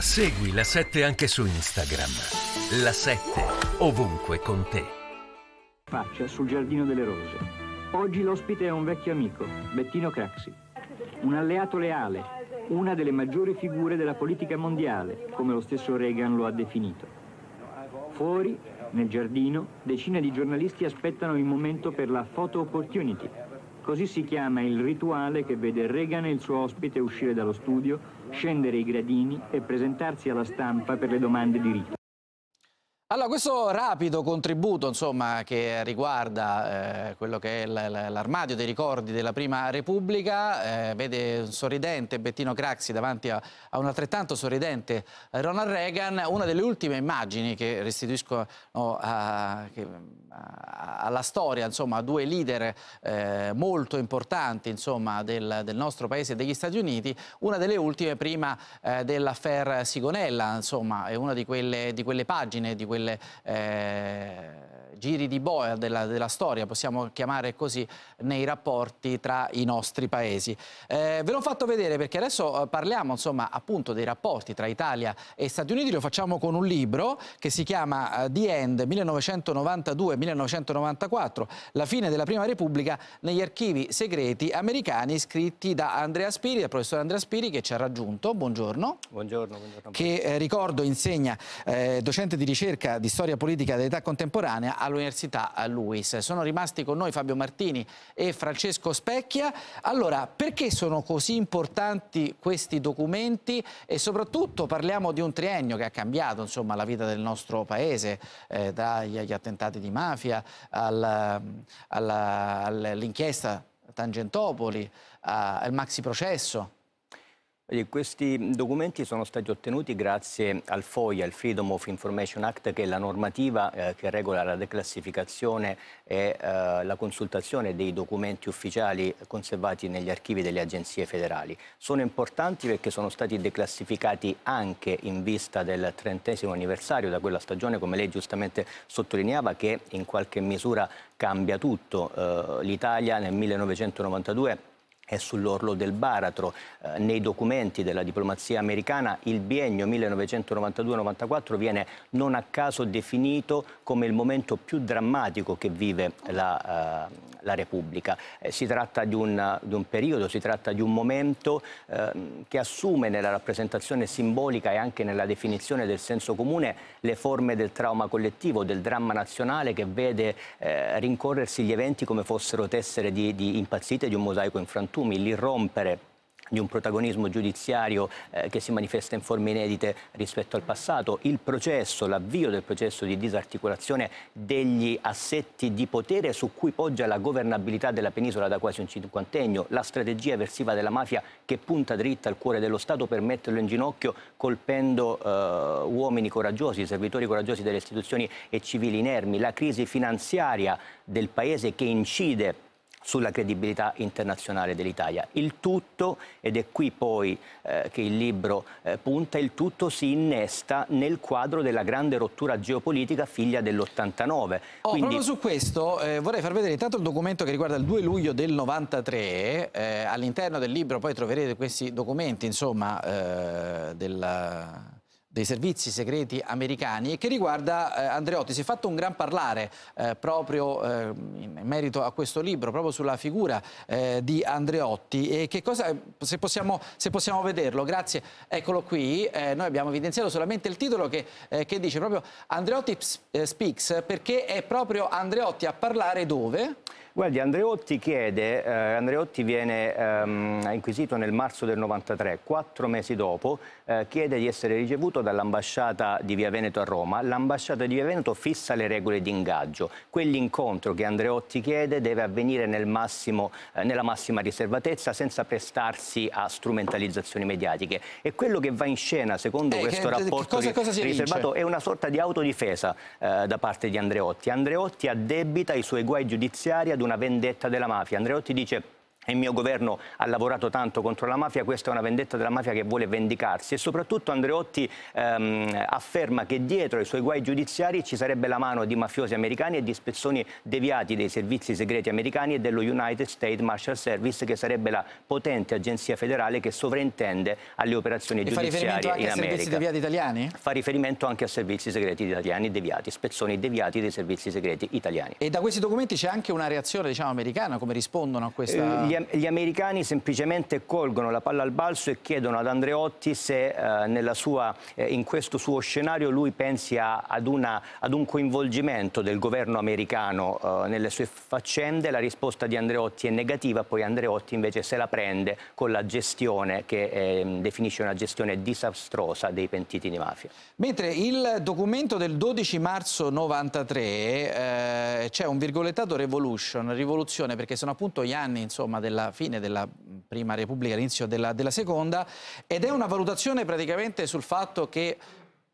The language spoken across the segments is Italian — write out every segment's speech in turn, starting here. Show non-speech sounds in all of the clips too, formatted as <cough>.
Segui la 7 anche su Instagram. La 7 ovunque con te. Faccia sul Giardino delle Rose. Oggi l'ospite è un vecchio amico, Bettino Craxi. Un alleato leale, una delle maggiori figure della politica mondiale, come lo stesso Reagan lo ha definito. Fuori, nel giardino, decine di giornalisti aspettano il momento per la photo opportunity, Così si chiama il rituale che vede Reagan e il suo ospite uscire dallo studio, scendere i gradini e presentarsi alla stampa per le domande di rito. Allora, questo rapido contributo insomma, che riguarda eh, quello che è l'armadio dei ricordi della Prima Repubblica eh, vede sorridente Bettino Craxi davanti a, a, un altrettanto sorridente Ronald Reagan. Una delle ultime immagini che restituiscono a, che, a, alla storia insomma, due leader eh, molto importanti insomma, del, del, nostro paese e degli Stati Uniti. Una delle ultime prima eh, dell'affair Sigonella, insomma, è una di quelle, di quelle pagine, di quelle quelle eh, giri di boa della, della, storia, possiamo chiamare così, nei rapporti tra i nostri paesi. Eh, ve l'ho fatto vedere perché adesso eh, parliamo insomma appunto dei rapporti tra Italia e Stati Uniti, lo facciamo con un libro che si chiama eh, The End 1992-1994, la fine della Prima Repubblica negli archivi segreti americani scritti da Andrea Spiri, dal professore Andrea Spiri che ci ha raggiunto, buongiorno. Buongiorno. buongiorno. Che eh, ricordo insegna, eh, docente di ricerca di storia politica dell'età contemporanea all'Università Luis. Sono rimasti con noi Fabio Martini e Francesco Specchia. Allora, perché sono così importanti questi documenti e soprattutto parliamo di un triennio che ha cambiato insomma, la vita del nostro paese, eh, dagli attentati di mafia all'inchiesta Tangentopoli, al maxi processo? Questi documenti sono stati ottenuti grazie al FOIA, il Freedom of Information Act, che è la normativa eh, che regola la declassificazione e eh, la consultazione dei documenti ufficiali conservati negli archivi delle agenzie federali. Sono importanti perché sono stati declassificati anche in vista del trentesimo anniversario da quella stagione, come lei giustamente sottolineava, che in qualche misura cambia tutto. Eh, L'Italia nel 1992 è sull'orlo del baratro. Eh, nei documenti della diplomazia americana il biennio 1992-94 viene non a caso definito come il momento più drammatico che vive la, eh, la Repubblica. Eh, si tratta di un, di un, periodo, si tratta di un momento ehm, che assume nella rappresentazione simbolica e anche nella definizione del senso comune le forme del trauma collettivo, del dramma nazionale che vede eh, rincorrersi gli eventi come fossero tessere di, di impazzite di un mosaico in frantumi costumi, l'irrompere di un protagonismo giudiziario eh, che si manifesta in forme inedite rispetto al passato, il processo, l'avvio del processo di disarticolazione degli assetti di potere su cui poggia la governabilità della penisola da quasi un cinquantennio, la strategia avversiva della mafia che punta dritta al cuore dello Stato per metterlo in ginocchio colpendo eh, uomini coraggiosi, servitori coraggiosi delle istituzioni e civili inermi, la crisi finanziaria del paese che incide sulla credibilità internazionale dell'Italia. Il tutto, ed è qui poi eh, che il libro eh, punta, il tutto si innesta nel quadro della grande rottura geopolitica figlia dell'89. Oh, Quindi... Proprio su questo eh, vorrei far vedere intanto il documento che riguarda il 2 luglio del 93, eh, all'interno del libro poi troverete questi documenti insomma eh, della dei servizi segreti americani e che riguarda eh, Andreotti. Si è fatto un gran parlare eh, proprio eh, in merito a questo libro, proprio sulla figura eh, di Andreotti e che cosa, se possiamo, se possiamo vederlo, grazie, eccolo qui, eh, noi abbiamo evidenziato solamente il titolo che, eh, che dice proprio Andreotti Speaks perché è proprio Andreotti a parlare dove? Guardi, Andreotti chiede, eh, Andreotti viene ehm, inquisito nel marzo del 93, quattro mesi dopo, eh, chiede di essere ricevuto dall'ambasciata di Via Veneto a Roma. L'ambasciata di Via Veneto fissa le regole di ingaggio. Quell'incontro che Andreotti chiede deve avvenire nel massimo, eh, nella massima riservatezza, senza prestarsi a strumentalizzazioni mediatiche. E quello che va in scena, secondo eh, questo che, rapporto che cosa, cosa riservato, vince? è una sorta di autodifesa eh, da parte di Andreotti. Andreotti addebita i suoi guai giudiziari ad ad una vendetta della mafia. Andreotti dice e il mio governo ha lavorato tanto contro la mafia, questa è una vendetta della mafia che vuole vendicarsi e soprattutto Andreotti ehm, afferma che dietro ai suoi guai giudiziari ci sarebbe la mano di mafiosi americani e di spezzoni deviati dei servizi segreti americani e dello United States Marshall Service che sarebbe la potente agenzia federale che sovrintende alle operazioni e giudiziarie in America. Fa riferimento anche a servizi deviati italiani? Fa riferimento anche a servizi segreti italiani deviati, spezzoni deviati dei servizi segreti italiani. E da questi documenti c'è anche una reazione diciamo, americana, come rispondono a questa... Eh, gli americani semplicemente colgono la palla al balzo e chiedono ad Andreotti se eh, sua, eh, in questo suo scenario lui pensi a, ad, una, ad, un coinvolgimento del governo americano eh, nelle sue faccende. La risposta di Andreotti è negativa, poi Andreotti invece se la prende con la gestione che ehm, definisce una gestione disastrosa dei pentiti di mafia. Mentre il documento del 12 marzo 93 eh, c'è un virgolettato revolution, rivoluzione, perché sono appunto gli anni insomma, insomma, della fine della Prima Repubblica, all'inizio della, della Seconda, ed è una valutazione praticamente sul fatto che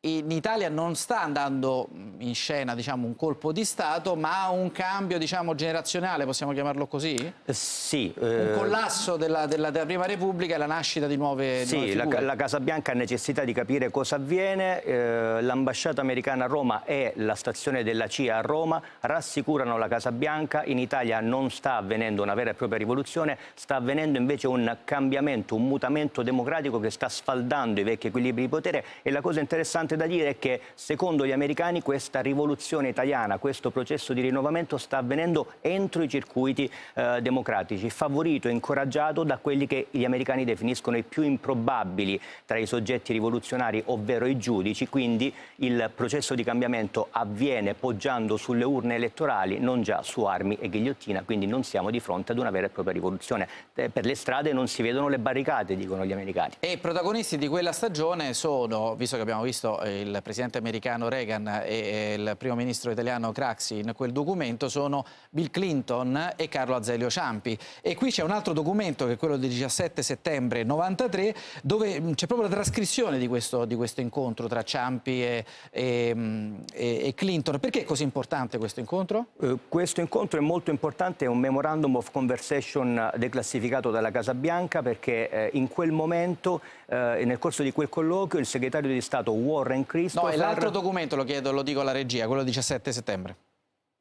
in Italia non sta andando mm, in scena diciamo, un colpo di Stato, ma un cambio diciamo, generazionale, possiamo chiamarlo così? Eh, sì. Un eh, collasso della, della, della, Prima Repubblica e la nascita di nuove, sì, di nuove la, la, Casa Bianca ha necessità di capire cosa avviene, eh, l'ambasciata americana a Roma e la stazione della CIA a Roma rassicurano la Casa Bianca, in Italia non sta avvenendo una vera e propria rivoluzione, sta avvenendo invece un cambiamento, un mutamento democratico che sta sfaldando i vecchi equilibri di potere e la cosa interessante da dire è che secondo gli americani questa rivoluzione italiana, questo processo di rinnovamento sta avvenendo entro i circuiti eh, democratici, favorito, e incoraggiato da quelli che gli americani definiscono i più improbabili tra i soggetti rivoluzionari, ovvero i giudici, quindi il processo di cambiamento avviene poggiando sulle urne elettorali, non già su armi e ghigliottina, quindi non siamo di fronte ad una vera e propria rivoluzione. Eh, per le strade non si vedono le barricate, dicono gli americani. E i protagonisti di quella stagione sono, visto che abbiamo visto eh, il presidente americano Reagan e eh, il primo ministro italiano Craxi in quel documento sono Bill Clinton e Carlo Azeglio Ciampi. E qui c'è un altro documento che è quello del 17 settembre 1993 dove c'è proprio la trascrizione di questo, di questo incontro tra Ciampi e, e, e, Clinton. Perché è così importante questo incontro? Eh, questo incontro è molto importante, è un memorandum of conversation declassificato dalla Casa Bianca perché eh, in quel momento, eh, nel corso di quel colloquio, il segretario di Stato Warren ricorre in No, e l'altro documento, lo chiedo, lo dico alla regia, quello del 17 settembre.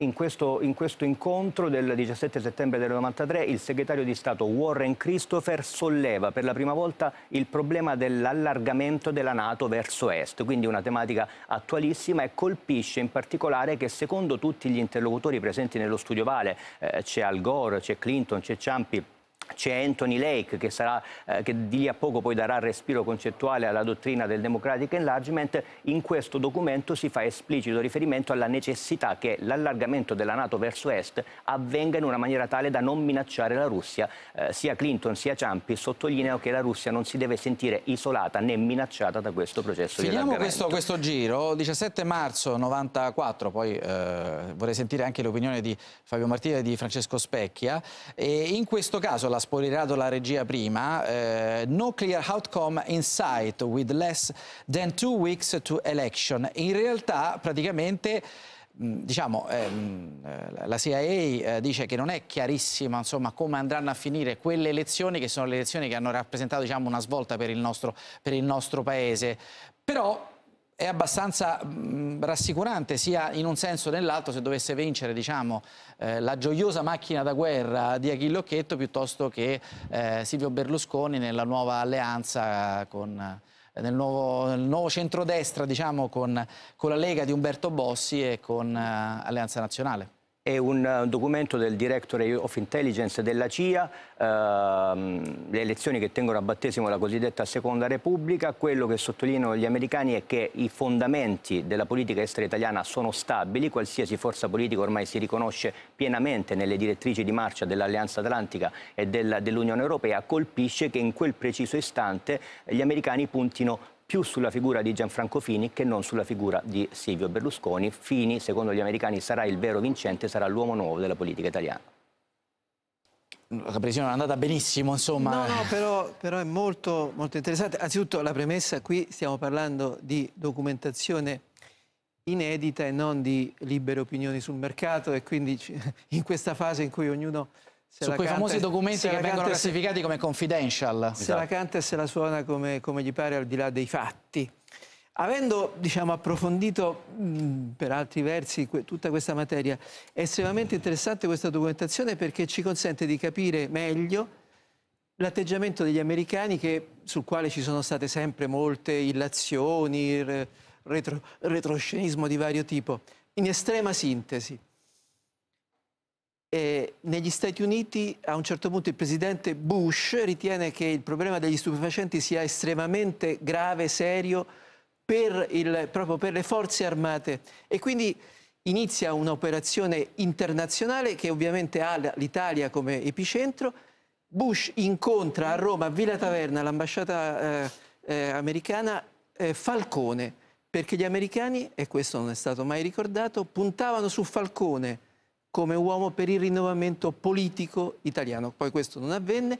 In questo, in questo, incontro del 17 settembre del 1993 il segretario di Stato Warren Christopher solleva per la prima volta il problema dell'allargamento della Nato verso est, quindi una tematica attualissima e colpisce in particolare che secondo tutti gli interlocutori presenti nello studio Vale, eh, c'è Al Gore, c'è Clinton, c'è Ciampi, c'è Anthony Lake che, sarà, eh, che, di lì a poco poi darà respiro concettuale alla dottrina del democratic enlargement, in questo documento si fa esplicito riferimento alla necessità che l'allargamento della Nato verso est avvenga in una maniera tale da non minacciare la Russia. Eh, sia Clinton sia Ciampi sottolineano che la Russia non si deve sentire isolata né minacciata da questo processo Finiamo di allargamento. Finiamo questo giro, 17 marzo 94, poi eh, vorrei sentire anche l'opinione di Fabio Martini e di Francesco Specchia, e in questo caso la l'ha spoilerato la regia prima, eh, no clear outcome in sight with less than two weeks to election. In realtà praticamente mm, diciamo, ehm, eh, la CIA eh, dice che non è chiarissimo insomma, come andranno a finire quelle elezioni che sono le elezioni che hanno rappresentato diciamo, una svolta per il nostro, per il nostro paese. Però è abbastanza mm, rassicurante sia in un senso che nell'altro se dovesse vincere diciamo, eh, la gioiosa macchina da guerra di Achille Occhetto piuttosto che eh, Silvio Berlusconi nella nuova alleanza con, eh, nel, nuovo, nel nuovo centrodestra diciamo, con, con, la Lega di Umberto Bossi e con eh, Alleanza Nazionale è eh, un documento del Directorate of Intelligence della CIA, ehm, le elezioni che tengono a battesimo la cosiddetta Seconda Repubblica. Quello che sottolineano gli americani è che i fondamenti della politica estera italiana sono stabili, qualsiasi forza politica ormai si riconosce pienamente nelle direttrici di marcia dell'Alleanza Atlantica e dell'Unione Europea, colpisce che in quel preciso istante gli americani puntino più sulla figura di Gianfranco Fini che non sulla figura di Silvio Berlusconi. Fini, secondo gli americani, sarà il vero vincente, sarà l'uomo nuovo della politica italiana. La previsione è andata benissimo, insomma. No, no, però, però è molto, molto interessante. Anzitutto la premessa, qui stiamo parlando di documentazione inedita e non di libere opinioni sul mercato e quindi <laughs> in questa fase in cui ognuno su quei canta, famosi documenti che vengono classificati se, come confidential. Se esatto. la canta e se la suona come, come, gli pare al di là dei fatti. Avendo diciamo, approfondito mh, per altri versi que tutta questa materia, è estremamente interessante questa documentazione perché ci consente di capire meglio l'atteggiamento degli americani che, sul quale ci sono state sempre molte illazioni, retro retroscenismo di vario tipo. In estrema sintesi, eh, negli Stati Uniti a un certo punto il presidente Bush ritiene che il problema degli stupefacenti sia estremamente grave, serio, per il, proprio per le forze armate e quindi inizia un'operazione internazionale che ovviamente ha l'Italia come epicentro. Bush incontra a Roma, a Villa Taverna, l'ambasciata eh, eh, americana, eh, Falcone, perché gli americani, e questo non è stato mai ricordato, puntavano su Falcone come uomo per il rinnovamento politico italiano. Poi questo non avvenne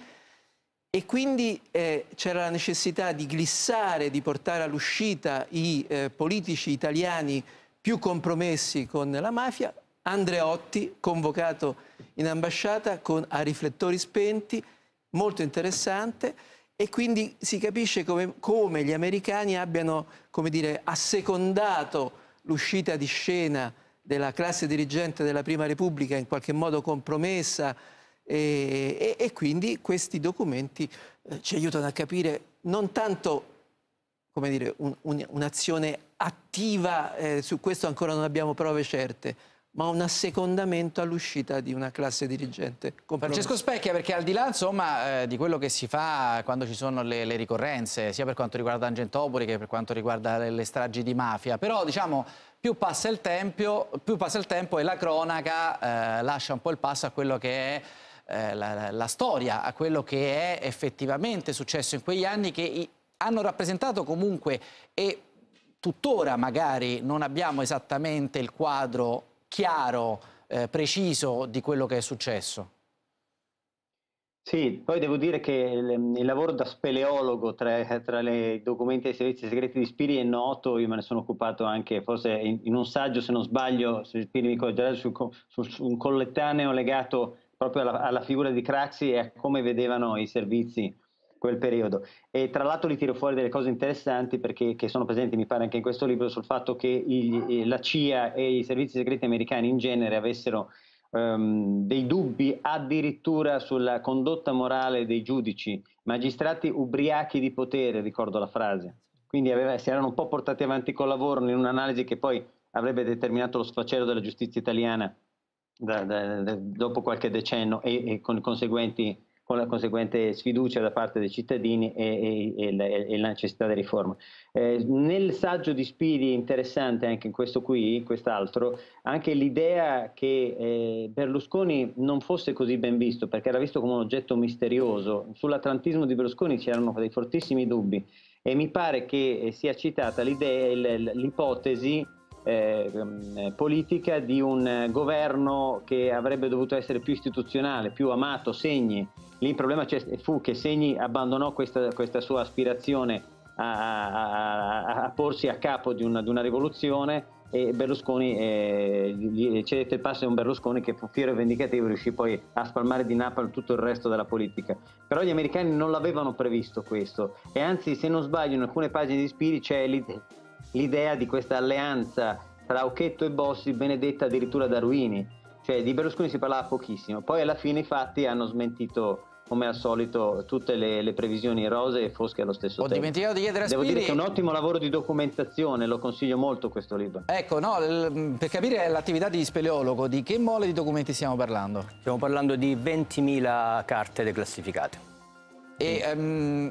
e quindi eh, c'era la necessità di glissare, di portare all'uscita i eh, politici italiani più compromessi con la mafia. Andreotti, convocato in ambasciata con, a riflettori spenti, molto interessante e quindi si capisce come, come gli americani abbiano come dire, assecondato l'uscita di scena della classe dirigente della Prima Repubblica in qualche modo compromessa e, e, e quindi questi documenti eh, ci aiutano a capire non tanto un'azione un, un attiva, eh, su questo ancora non abbiamo prove certe, ma un assecondamento all'uscita di una classe dirigente. Francesco Specchia, perché al di là insomma, eh, di quello che si fa quando ci sono le, le, ricorrenze, sia per quanto riguarda Angentopoli che per quanto riguarda le, le stragi di mafia, però diciamo più passa il tempo, passa il tempo e la cronaca eh, lascia un po' il passo a quello che è eh, la, la, storia, a quello che è effettivamente successo in quegli anni che i, hanno rappresentato comunque e tuttora magari non abbiamo esattamente il quadro chiaro, eh, preciso di quello che è successo. Sì, poi devo dire che il, il lavoro da speleologo tra, tra i documenti dei servizi segreti di Spiri è noto, io me ne sono occupato anche forse in, in un saggio, se non sbaglio, se Spiri mi correggerà, su, su, su, un collettaneo legato proprio alla, alla figura di Craxi e a come vedevano i servizi quel periodo. E tra l'altro li tiro fuori delle cose interessanti perché che sono presenti, mi pare, anche in questo libro sul fatto che il, la CIA e i servizi segreti americani in genere avessero um, dei dubbi addirittura sulla condotta morale dei giudici, magistrati ubriachi di potere, ricordo la frase. Quindi aveva, si erano un po' portati avanti col lavoro in un'analisi che poi avrebbe determinato lo sfacelo della giustizia italiana da, da, da, dopo qualche decennio e, e con conseguenti con la conseguente sfiducia da parte dei cittadini e, e, e, la, e la, necessità di riforma. Eh, nel saggio di Spiri, interessante anche in questo qui, in quest'altro, anche l'idea che eh, Berlusconi non fosse così ben visto, perché era visto come un oggetto misterioso. Sull'atlantismo di Berlusconi c'erano dei fortissimi dubbi e mi pare che eh, sia citata l'ipotesi eh, ehm, politica di un governo che avrebbe dovuto essere più istituzionale, più amato, Segni. Lì il problema fu che Segni abbandonò questa, questa sua aspirazione a, a, a, porsi a capo di una, di una rivoluzione e Berlusconi eh, cedette il passo a un Berlusconi che fu fiero e vendicativo riuscì poi a spalmare di Napoli tutto il resto della politica. Però gli americani non l'avevano previsto questo e anzi se non sbaglio in alcune pagine di Spiri c'è l'idea l'idea di questa alleanza tra Occhetto e Bossi, benedetta addirittura da Ruini. Cioè di Berlusconi si parlava pochissimo, poi alla fine i fatti hanno smentito come al solito tutte le, le previsioni rose e fosche allo stesso Ho tempo. Ho dimenticato di chiedere a Spiri. Devo dire che è un ottimo lavoro di documentazione, lo consiglio molto questo libro. Ecco, no, per capire l'attività di speleologo, di che mole di documenti stiamo parlando? Stiamo parlando di 20.000 carte declassificate. E um,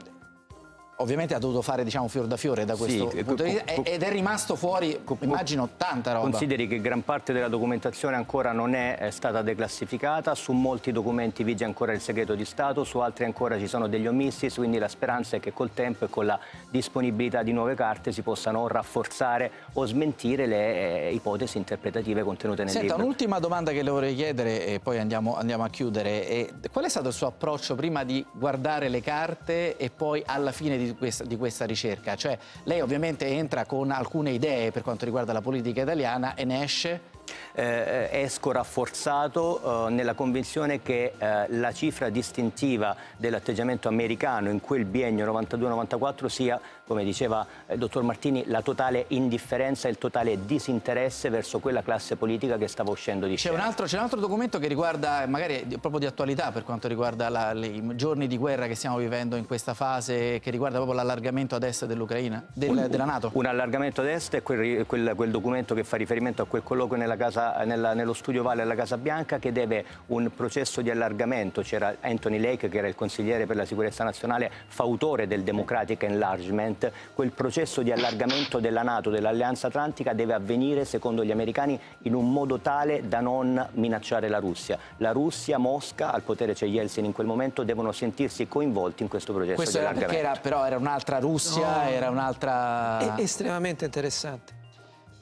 Ovviamente ha dovuto fare diciamo fior da fiore da questo sì, punto di vista ed è rimasto fuori, immagino, tanta roba. Consideri che gran parte della documentazione ancora non è stata declassificata, su molti documenti vige ancora il segreto di Stato, su altri ancora ci sono degli omissi, quindi la speranza è che col tempo e con la disponibilità di nuove carte si possano rafforzare o smentire le eh, ipotesi interpretative contenute nel Senta, libro. Senta, un'ultima domanda che le vorrei chiedere e poi andiamo, andiamo a chiudere. E qual è stato il suo approccio prima di guardare le carte e poi alla fine di di questa, di questa ricerca? Cioè, lei ovviamente entra con alcune idee per quanto riguarda la politica italiana e ne esce eh, eh esco rafforzato eh, nella convinzione che eh, la cifra distintiva dell'atteggiamento americano in quel biennio 92-94 sia come diceva il eh, dottor Martini, la totale indifferenza e il totale disinteresse verso quella classe politica che stava uscendo di scena. C'è un, un, altro documento che riguarda, magari proprio di attualità per quanto riguarda la, i giorni di guerra che stiamo vivendo in questa fase, che riguarda proprio l'allargamento ad est dell'Ucraina, del, della Nato. Un allargamento ad est è quel, quel, quel, documento che fa riferimento a quel colloquio nella casa, nella, nello studio Vale alla Casa Bianca che deve un processo di allargamento. C'era Anthony Lake, che era il consigliere per la sicurezza nazionale, fautore del Democratic Enlargement Grant, quel processo di allargamento della Nato, dell'Alleanza Atlantica, deve avvenire, secondo gli americani, in un modo tale da non minacciare la Russia. La Russia, Mosca, al potere c'è Yeltsin in quel momento, devono sentirsi coinvolti in questo processo questo di allargamento. Questo era perché era, però era un'altra Russia, no, era un'altra... È estremamente interessante.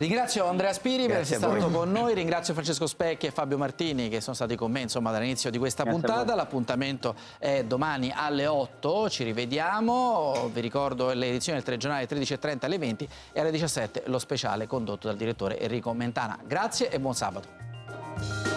Ringrazio Andrea Spiri Grazie per essere stato con noi, ringrazio Francesco Specchi e Fabio Martini che sono stati con me dall'inizio di questa Grazie puntata, l'appuntamento è domani alle 8, ci rivediamo, vi ricordo l'edizione del telegiornale 13.30 alle 20 e alle 17 lo speciale condotto dal direttore Enrico Mentana. Grazie e buon sabato.